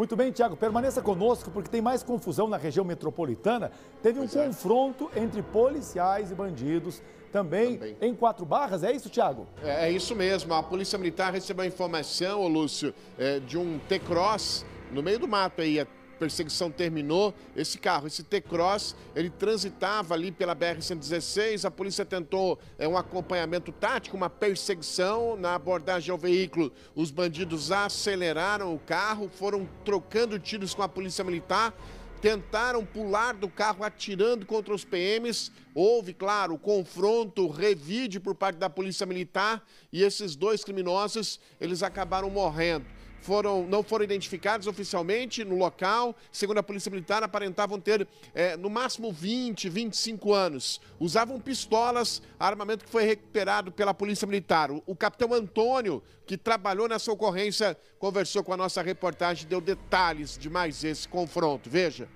Muito bem, Tiago, permaneça conosco porque tem mais confusão na região metropolitana. Teve pois um é. confronto entre policiais e bandidos também, também, em Quatro Barras, é isso, Tiago? É, é, isso mesmo. A Polícia Militar recebeu a informação, Lúcio, é, de um T-Cross no meio do mato aí, perseguição terminou, esse carro, esse T-Cross, ele transitava ali pela BR-116, a polícia tentou é, um acompanhamento tático, uma perseguição na abordagem ao veículo. Os bandidos aceleraram o carro, foram trocando tiros com a polícia militar, tentaram pular do carro atirando contra os PMs. Houve, claro, confronto, revide por parte da polícia militar e esses dois criminosos, eles acabaram morrendo foram, não foram identificados oficialmente no local. Segundo a Polícia Militar, aparentavam ter é, no máximo 20, 25 anos. Usavam pistolas, armamento que foi recuperado pela Polícia Militar. O, o capitão Antônio, que trabalhou nessa ocorrência, conversou com a nossa reportagem, deu detalhes de mais esse confronto. Veja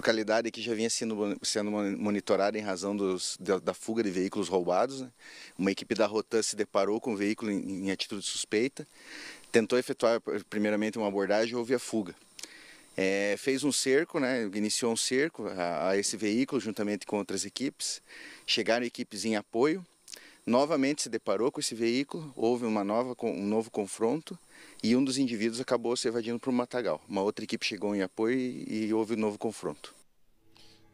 localidade que já vinha sendo, sendo monitorada em razão dos, da, da, fuga de veículos roubados. Né? Uma equipe da Rotan se deparou com o veículo em, em atitude suspeita tentou efetuar primeiramente uma abordagem e houve a fuga. É, fez um cerco, né, iniciou um cerco a, a, esse veículo juntamente com outras equipes. Chegaram equipes em apoio. Novamente se deparou com esse veículo, houve uma nova, um novo confronto e um dos indivíduos acabou se evadindo para o matagal. Uma outra equipe chegou em apoio e, e houve um novo confronto.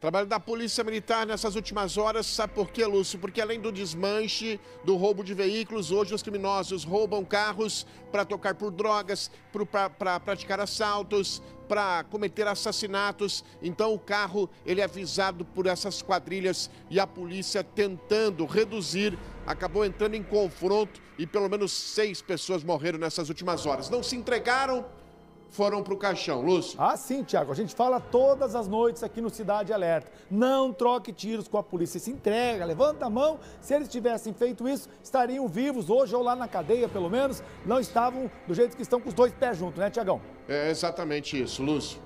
Trabalho da Polícia Militar nessas últimas horas, sabe por quê, Lúcio? Porque além do desmanche, do roubo de veículos, hoje os criminosos roubam carros para tocar por drogas, para pra praticar assaltos, para cometer assassinatos. Então o carro ele é avisado por essas quadrilhas e a polícia tentando reduzir acabou entrando em confronto e pelo menos seis pessoas morreram nessas últimas horas. Não se entregaram foram para o caixão, Lúcio. Ah, sim, Tiago. A gente fala todas as noites aqui no Cidade Alerta. Não troque tiros com a polícia. Se entrega, levanta a mão. Se eles tivessem feito isso, estariam vivos hoje ou lá na cadeia, pelo menos. Não estavam do jeito que estão com os dois pés juntos, né, Tiagão? É exatamente isso, Lúcio.